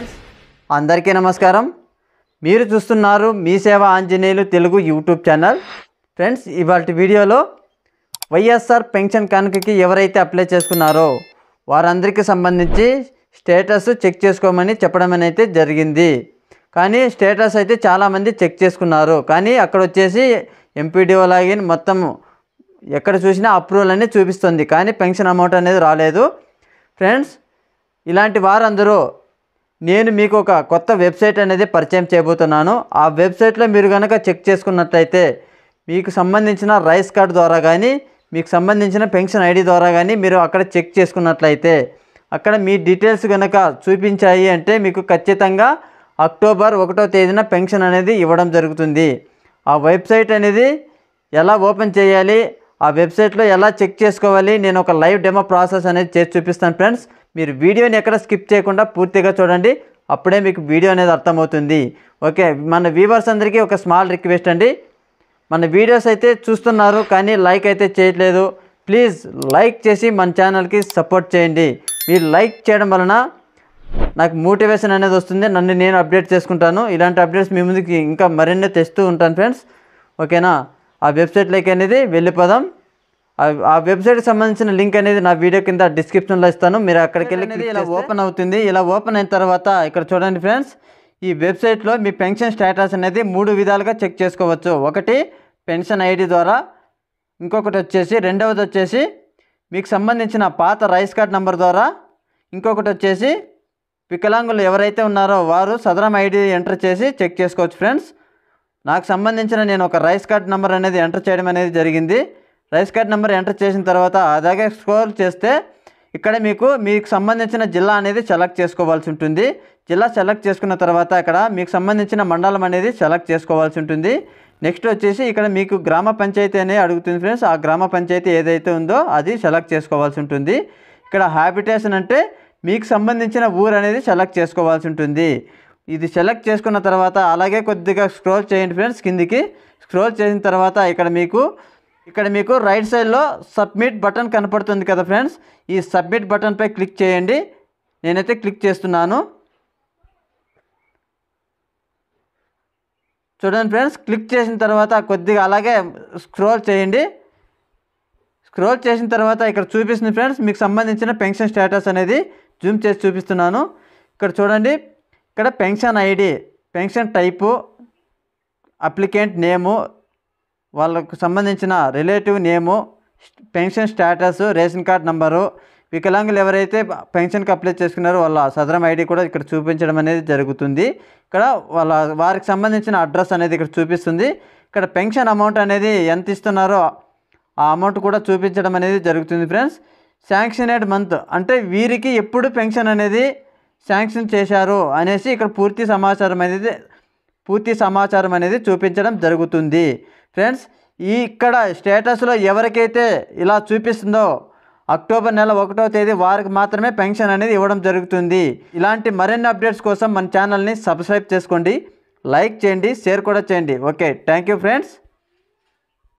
friends అందరికీ నమస్కారం మీరు చూస్తున్నారు మీ సేవ Anjaneyulu Telugu YouTube channel friends ఇవాళ వీడియోలో వైఎస్ఆర్ పెన్షన్ కనుకకి ఎవరైతే అప్లై చేసుకున్నారో వారందరికీ సంబంధించి స్టేటస్ చెక్ చేసుకోమని చెప్పడం జరిగింది కానీ స్టేటస్ అయితే చాలామంది చెక్ చేసుకున్నారు కానీ అక్కడ వచ్చేసి ఎంపీడీఓ లాగిన్ మొత్తం ఎక్కడ చూసినా అప్రూవల్ అనేది చూపిస్తుంది కానీ పెన్షన్ అమౌంట్ అనేది రాలేదు ఫ్రెండ్స్ ఇలాంటి వారందరూ నేను మీకు ఒక కొత్త వెబ్సైట్ అనేది పరిచయం చేయబోతున్నాను ఆ వెబ్సైట్లో మీరు కనుక చెక్ చేసుకున్నట్లయితే మీకు సంబంధించిన రైస్ కార్డు ద్వారా కానీ మీకు సంబంధించిన పెన్షన్ ఐడి ద్వారా కానీ మీరు అక్కడ చెక్ చేసుకున్నట్లయితే అక్కడ మీ డీటెయిల్స్ కనుక చూపించాయి అంటే మీకు ఖచ్చితంగా అక్టోబర్ ఒకటో తేదీన పెన్షన్ అనేది ఇవ్వడం జరుగుతుంది ఆ వెబ్సైట్ అనేది ఎలా ఓపెన్ చేయాలి ఆ వెబ్సైట్లో ఎలా చెక్ చేసుకోవాలి నేను ఒక లైవ్ డెమో ప్రాసెస్ అనేది చేసి చూపిస్తాను ఫ్రెండ్స్ మీరు వీడియోని ఎక్కడ స్కిప్ చేయకుండా పూర్తిగా చూడండి అప్పుడే మీకు వీడియో అనేది అర్థమవుతుంది ఓకే మన వ్యూవర్స్ అందరికీ ఒక స్మాల్ రిక్వెస్ట్ అండి మన వీడియోస్ అయితే చూస్తున్నారు కానీ లైక్ అయితే చేయట్లేదు ప్లీజ్ లైక్ చేసి మన ఛానల్కి సపోర్ట్ చేయండి మీరు లైక్ చేయడం వలన నాకు మోటివేషన్ అనేది వస్తుంది నన్ను నేను అప్డేట్ చేసుకుంటాను ఇలాంటి అప్డేట్స్ మీ ముందుకి ఇంకా మరెన్నో తెస్తూ ఉంటాను ఫ్రెండ్స్ ఓకేనా ఆ వెబ్సైట్లోకి అనేది వెళ్ళిపోదాం ఆ వెబ్సైట్కి సంబంధించిన లింక్ అనేది నా వీడియో కింద డిస్క్రిప్షన్లో ఇస్తాను మీరు అక్కడికి వెళ్ళి ఇలా ఓపెన్ అవుతుంది ఇలా ఓపెన్ అయిన తర్వాత ఇక్కడ చూడండి ఫ్రెండ్స్ ఈ వెబ్సైట్లో మీ పెన్షన్ స్టేటస్ అనేది మూడు విధాలుగా చెక్ చేసుకోవచ్చు ఒకటి పెన్షన్ ఐడి ద్వారా ఇంకొకటి వచ్చేసి రెండవది వచ్చేసి మీకు సంబంధించిన పాత రైస్ కార్డ్ నెంబర్ ద్వారా ఇంకొకటి వచ్చేసి వికలాంగులు ఎవరైతే ఉన్నారో వారు సదరం ఐడి ఎంటర్ చేసి చెక్ చేసుకోవచ్చు ఫ్రెండ్స్ నాకు సంబంధించిన నేను ఒక రైస్ కార్డ్ నెంబర్ అనేది ఎంటర్ చేయడం అనేది జరిగింది రైస్ కార్డ్ నెంబర్ ఎంటర్ చేసిన తర్వాత అలాగే స్క్రోల్ చేస్తే ఇక్కడ మీకు మీకు సంబంధించిన జిల్లా అనేది సెలెక్ట్ చేసుకోవాల్సి ఉంటుంది జిల్లా సెలెక్ట్ చేసుకున్న తర్వాత అక్కడ మీకు సంబంధించిన మండలం అనేది సెలెక్ట్ చేసుకోవాల్సి ఉంటుంది నెక్స్ట్ వచ్చేసి ఇక్కడ మీకు గ్రామ పంచాయతీ అనేది అడుగుతుంది ఫ్రెండ్స్ ఆ గ్రామ పంచాయతీ ఏదైతే ఉందో అది సెలెక్ట్ చేసుకోవాల్సి ఉంటుంది ఇక్కడ హ్యాబిటేషన్ అంటే మీకు సంబంధించిన ఊరు అనేది సెలెక్ట్ చేసుకోవాల్సి ఉంటుంది ఇది సెలెక్ట్ చేసుకున్న తర్వాత అలాగే కొద్దిగా స్క్రోల్ చేయండి ఫ్రెండ్స్ కిందికి స్క్రోల్ చేసిన తర్వాత ఇక్కడ మీకు ఇక్కడ మీకు రైట్ సైడ్లో సబ్మిట్ బటన్ కనపడుతుంది కదా ఫ్రెండ్స్ ఈ సబ్మిట్ బటన్పై క్లిక్ చేయండి నేనైతే క్లిక్ చేస్తున్నాను చూడండి ఫ్రెండ్స్ క్లిక్ చేసిన తర్వాత కొద్దిగా అలాగే స్క్రోల్ చేయండి స్క్రోల్ చేసిన తర్వాత ఇక్కడ చూపిస్తుంది ఫ్రెండ్స్ మీకు సంబంధించిన పెన్షన్ స్టేటస్ అనేది జూమ్ చేసి చూపిస్తున్నాను ఇక్కడ చూడండి ఇక్కడ pension ID pension type applicant name వాళ్ళకు సంబంధించిన relative name pension status ration card number వికలాంగులు ఎవరైతే పెన్షన్కి అప్లై చేసుకున్నారో వాళ్ళ సదరం ఐడి కూడా ఇక్కడ చూపించడం అనేది జరుగుతుంది ఇక్కడ వాళ్ళ వారికి సంబంధించిన అడ్రస్ అనేది ఇక్కడ చూపిస్తుంది ఇక్కడ పెన్షన్ అమౌంట్ అనేది ఎంత ఇస్తున్నారో ఆ అమౌంట్ కూడా చూపించడం అనేది జరుగుతుంది ఫ్రెండ్స్ శాంక్షనేడ్ మంత్ అంటే వీరికి ఎప్పుడు పెన్షన్ అనేది శాంక్షన్ చేశారు అనేసి ఇక్కడ పూర్తి సమాచారం అనేది పూర్తి సమాచారం అనేది చూపించడం జరుగుతుంది ఫ్రెండ్స్ ఈ ఇక్కడ స్టేటస్లో ఎవరికైతే ఇలా చూపిస్తుందో అక్టోబర్ నెల ఒకటో తేదీ వారికి మాత్రమే పెన్షన్ అనేది ఇవ్వడం జరుగుతుంది ఇలాంటి మరిన్ని అప్డేట్స్ కోసం మన ఛానల్ని సబ్స్క్రైబ్ చేసుకోండి లైక్ చేయండి షేర్ కూడా చేయండి ఓకే థ్యాంక్ యూ ఫ్రెండ్స్